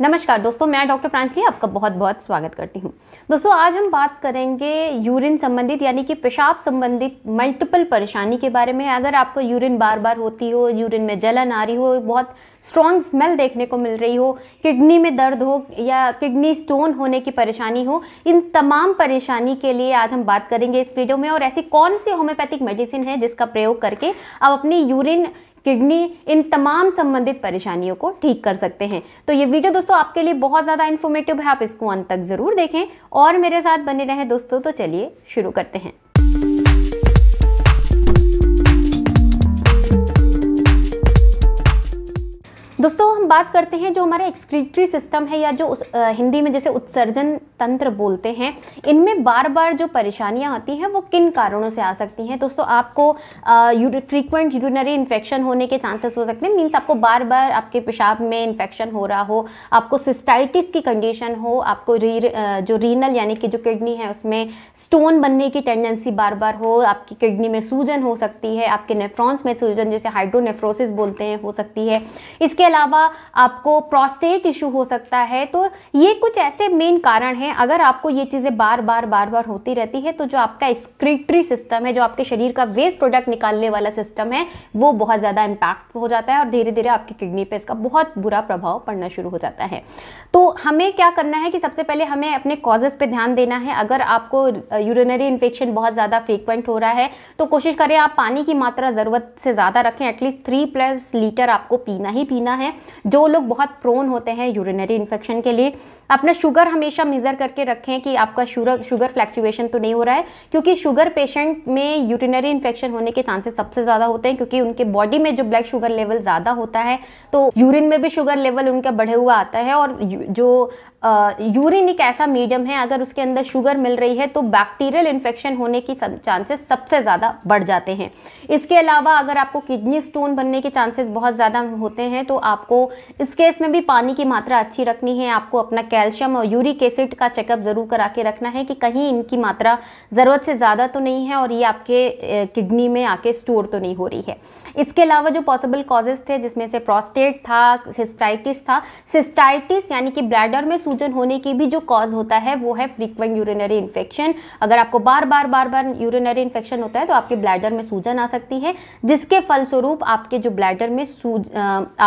नमस्कार दोस्तों मैं डॉक्टर प्रांजलि आपका बहुत बहुत स्वागत करती हूँ दोस्तों आज हम बात करेंगे यूरिन संबंधित यानी कि पेशाब संबंधित मल्टीपल परेशानी के बारे में अगर आपको यूरिन बार बार होती हो यूरिन में जलन आ रही हो बहुत स्ट्रॉन्ग स्मेल देखने को मिल रही हो किडनी में दर्द हो या किडनी स्टोन होने की परेशानी हो इन तमाम परेशानी के लिए आज हम बात करेंगे इस वीडियो में और ऐसी कौन सी होम्योपैथिक मेडिसिन है जिसका प्रयोग करके आप अपनी यूरिन किडनी इन तमाम संबंधित परेशानियों को ठीक कर सकते हैं तो ये वीडियो दोस्तों आपके लिए बहुत ज़्यादा इन्फॉर्मेटिव है आप इसको अंत तक ज़रूर देखें और मेरे साथ बने रहे दोस्तों तो चलिए शुरू करते हैं दोस्तों हम बात करते हैं जो हमारा एक्सक्रीटरी सिस्टम है या जो उस, आ, हिंदी में जैसे उत्सर्जन तंत्र बोलते हैं इनमें बार बार जो परेशानियां आती हैं वो किन कारणों से आ सकती हैं दोस्तों आपको फ्रीक्वेंट यूरिनरी इन्फेक्शन होने के चांसेस हो सकते हैं मीन्स आपको बार बार आपके पेशाब में इन्फेक्शन हो रहा हो आपको सिस्टाइटिस की कंडीशन हो आपको रीर जो रीनल यानी कि जो किडनी है उसमें स्टोन बनने की टेंडेंसी बार बार हो आपकी किडनी में सूजन हो सकती है आपके नेफ्रॉन्स में सूजन जैसे हाइड्रोनेफ्रोसिस बोलते हैं हो सकती है इसके अलावा आपको प्रोस्टेट इशू हो सकता है तो ये कुछ ऐसे मेन कारण हैं हैं अगर आपको ये चीज़ें बार बार बार बार होती रहती है तो जो आपका एक्सक्रिटरी सिस्टम है जो आपके शरीर का वेस्ट प्रोडक्ट निकालने वाला सिस्टम है वो बहुत ज़्यादा इम्पैक्ट हो जाता है और धीरे धीरे आपकी किडनी पर इसका बहुत बुरा प्रभाव पड़ना शुरू हो जाता है तो हमें क्या करना है कि सबसे पहले हमें अपने कॉजेज़ पर ध्यान देना है अगर आपको यूरिनरी इन्फेक्शन बहुत ज़्यादा फ्रीक्वेंट हो रहा है तो कोशिश करें आप पानी की मात्रा ज़रूरत से ज़्यादा रखें एटलीस्ट थ्री प्लस लीटर आपको पीना ही पीना है जो लोग बहुत प्रोन होते हैं यूरिनरी इन्फेक्शन के लिए अपना शुगर हमेशा मेज़र करके रखें कि आपका शुगर शुगर फ्लैक्चुएशन तो नहीं हो रहा है क्योंकि शुगर पेशेंट में यूटिनरी इन्फेक्शन होने के चांसेस सबसे ज़्यादा होते हैं क्योंकि उनके बॉडी में जो ब्लड शुगर लेवल ज़्यादा होता है तो यूरिन में भी शुगर लेवल उनका बढ़े हुआ आता है और जो यूरिन एक ऐसा मीडियम है अगर उसके अंदर शुगर मिल रही है तो बैक्टीरियल इन्फेक्शन होने की सब चांसेस सबसे ज़्यादा बढ़ जाते हैं इसके अलावा अगर आपको किडनी स्टोन बनने के चांसेस बहुत ज़्यादा होते हैं तो आपको इस केस में भी पानी की मात्रा अच्छी रखनी है आपको अपना कैल्शियम और यूरिक एसिड का चेकअप ज़रूर करा के रखना है कि कहीं इनकी मात्रा ज़रूरत से ज़्यादा तो नहीं है और ये आपके किडनी में आके स्टोर तो नहीं हो रही है इसके अलावा जो पॉसिबल कॉजेज़ थे जिसमें से प्रोस्टेट था सिस्टाइटिस था सिस्टाइटिस यानी कि ब्लैडर में सूजन होने की भी जो कॉज होता है वो है फ्रीक्वेंट यूरिनरी इन्फेक्शन अगर आपको बार बार बार बार यूरिनरी इन्फेक्शन होता है तो आपके ब्लैडर में सूजन आ सकती है जिसके फलस्वरूप आपके जो ब्लैडर में सूज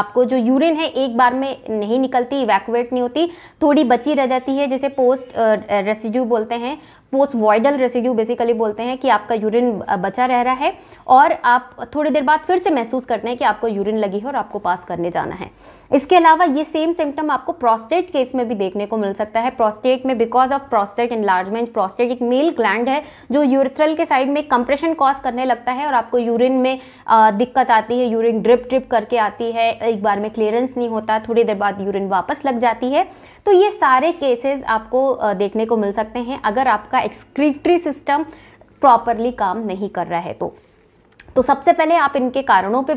आपको जो यूरिन है एक बार में नहीं निकलती इवैकुएट नहीं होती थोड़ी बची रह जाती है जिसे पोस्ट रेसिड्यू बोलते हैं पोस्ट वॉइडल रेसिड्यू बेसिकली बोलते हैं कि आपका यूरिन बचा रह रहा है और आप थोड़ी देर बाद फिर से महसूस करते हैं कि आपको यूरिन लगी है और आपको पास करने जाना है इसके अलावा ये सेम सिम्टम आपको प्रोस्टेट केस में भी देख देखने को मिल सकता है प्रोस्टेट में because of prostate enlargement prostate एक मेल ग्लैंड है जो यूरिथ्रल के साइड में कंप्रेशन कॉज करने लगता है और आपको यूरिन में दिक्कत आती है यूरिन ड्रिप ड्रिप करके आती है एक बार में क्लियरेंस नहीं होता थोड़ी देर बाद यूरिन वापस लग जाती है तो ये सारे केसेस आपको देखने को मिल सकते हैं अगर आपका एक्सक्रीटरी सिस्टम प्रॉपरली काम नहीं कर रहा है तो तो सबसे पहले आप इनके कारणों पे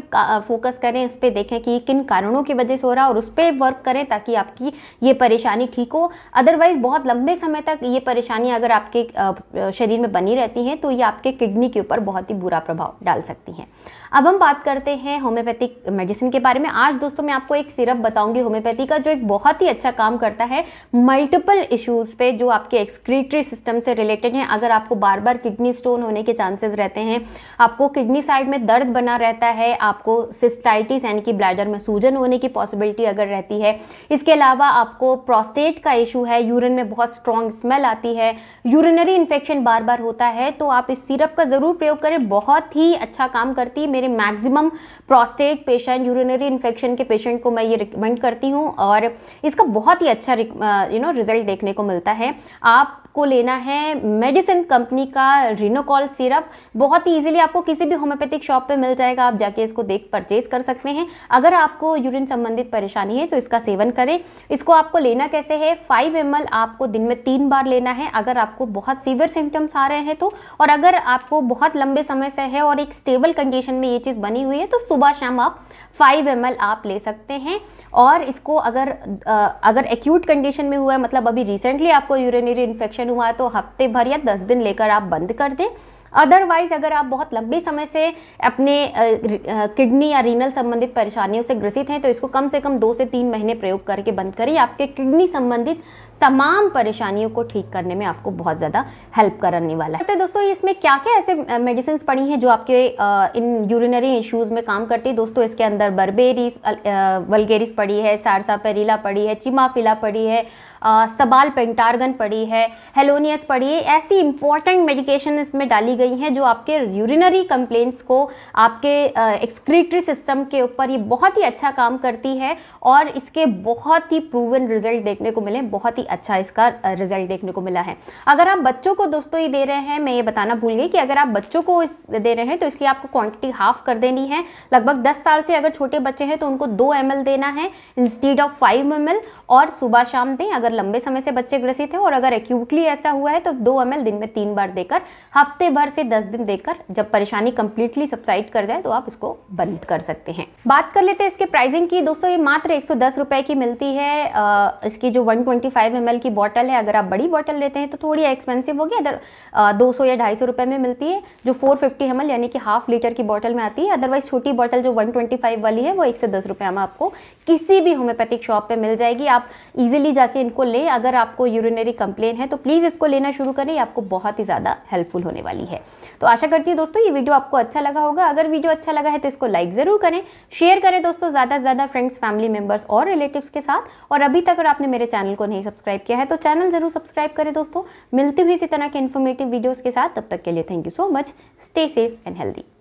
फोकस करें उस पर देखें कि किन कारणों की वजह से हो रहा है और उस पर वर्क करें ताकि आपकी ये परेशानी ठीक हो अदरवाइज़ बहुत लंबे समय तक ये परेशानी अगर आपके शरीर में बनी रहती है तो ये आपके किडनी के ऊपर बहुत ही बुरा प्रभाव डाल सकती हैं अब हम बात करते हैं होम्योपैथिक मेडिसिन के बारे में आज दोस्तों मैं आपको एक सिरप बताऊंगी होम्योपैथी का जो एक बहुत ही अच्छा काम करता है मल्टीपल इश्यूज़ पे जो आपके एक्सक्रीटरी सिस्टम से रिलेटेड हैं अगर आपको बार बार किडनी स्टोन होने के चांसेस रहते हैं आपको किडनी साइड में दर्द बना रहता है आपको सिस्टाइटिस यानी कि ब्लैडर में सूजन होने की पॉसिबिलिटी अगर रहती है इसके अलावा आपको प्रोस्टेट का इशू है यूरिन में बहुत स्ट्रॉन्ग स्मेल आती है यूरिनरी इन्फेक्शन बार बार होता है तो आप इस सिरप का ज़रूर प्रयोग करें बहुत ही अच्छा काम करती है मेरे maximum prostate patient urinary infection के पेशेंट को मैं ये रिकमेंड करती हूँ और इसका बहुत ही अच्छा यू नो रिजल्ट देखने को मिलता है आप आपको लेना है मेडिसिन कंपनी का रिनोकॉल सिरप बहुत ही ईजिली आपको किसी भी होम्योपैथिक शॉप पे मिल जाएगा आप जाके इसको देख परचेज कर सकते हैं अगर आपको यूरिन संबंधित परेशानी है तो इसका सेवन करें इसको आपको लेना कैसे है फाइव एम आपको दिन में तीन बार लेना है अगर आपको बहुत सीवियर सिम्टम्स आ रहे हैं तो और अगर आपको बहुत लंबे समय से है और एक स्टेबल कंडीशन में ये चीज़ बनी हुई है तो सुबह शाम आप फाइव एम आप ले सकते हैं और इसको अगर अगर एक्यूट कंडीशन में हुआ है मतलब अभी रिसेंटली आपको यूरिनरी इन्फेक्शन इन्फेक्शन हुआ तो हफ्ते भर या दस दिन लेकर आप बंद कर दें अदरवाइज अगर आप बहुत लंबे समय से अपने किडनी या रीनल संबंधित परेशानियों से ग्रसित हैं तो इसको कम से कम दो से तीन महीने प्रयोग करके बंद करिए आपके किडनी संबंधित तमाम परेशानियों को ठीक करने में आपको बहुत ज़्यादा हेल्प करने वाला है तो दोस्तों इसमें क्या क्या ऐसे मेडिसिन पड़ी हैं जो आपके इन यूरिनरी इश्यूज़ में काम करती है दोस्तों इसके अंदर बर्बेरीज वलगेरिस पड़ी है सारसा पेरीला पड़ी है चिमाफिला पड़ी है सबाल पेंटारगन पड़ी है हेलोनियस पड़ी है ऐसी इंपॉर्टेंट मेडिकेशन इसमें डाली गई गई हैं जो आपके यूरिनरी कंप्लेंट्स को आपके एक्सक्रीटरी सिस्टम के ऊपर ये बहुत ही अच्छा काम करती है और इसके बहुत ही प्रूवन रिजल्ट देखने को मिले बहुत ही अच्छा इसका रिजल्ट देखने को मिला है अगर आप बच्चों को दोस्तों ये दे रहे हैं मैं ये बताना भूल गई कि अगर आप बच्चों को दे रहे हैं तो इसकी आपको क्वांटिटी हाफ कर देनी है लगभग दस साल से अगर छोटे बच्चे हैं तो उनको दो एम देना है इंस्टीड ऑफ फाइव एम और सुबह शाम दें अगर लंबे समय से बच्चे ग्रसित हैं और अगर एक्यूटली ऐसा हुआ है तो दो एम दिन में तीन बार देकर हफ्ते भर से दस दिन देकर जब परेशानी कंप्लीटली सब्साइड कर जाए तो आप इसको बंद कर सकते हैं बात कर लेते हैं इसके प्राइसिंग की दोस्तों ये मात्र एक सौ की मिलती है इसकी जो 125 ट्वेंटी की बॉटल है अगर आप बड़ी बॉटल लेते हैं तो थोड़ी एक्सपेंसिव होगी अदर दो सौ या ढाई सौ में मिलती है जो फोर फिफ्टी यानी कि हाफ लीटर की बॉटल में आती है अदरवाइज छोटी बॉटल जो वन वाली है वो एक सौ में आपको किसी भी होम्योपैथिक शॉप पर मिल जाएगी आप इजिली जाके इनको लें अगर आपको यूरिनरी कंप्लेन है तो प्लीज़ इसको लेना शुरू करें आपको बहुत ही ज़्यादा हेल्पफुल होने वाली है है तो आशा करती हूँ दोस्तों ये वीडियो आपको अच्छा लगा होगा अगर वीडियो अच्छा लगा है तो इसको लाइक ज़रूर करें शेयर करें दोस्तों ज़्यादा से ज़्यादा फ्रेंड्स फैमिली मेम्बर्स और रिलेटिव्स के साथ और अभी तक अगर आपने मेरे चैनल को नहीं सब्सक्राइब किया है तो चैनल ज़रूर सब्सक्राइब करें दोस्तों मिलती हुई इसी तरह के इन्फॉर्मेटिव वीडियोज़ के साथ तब तक के लिए thank you so much stay safe and healthy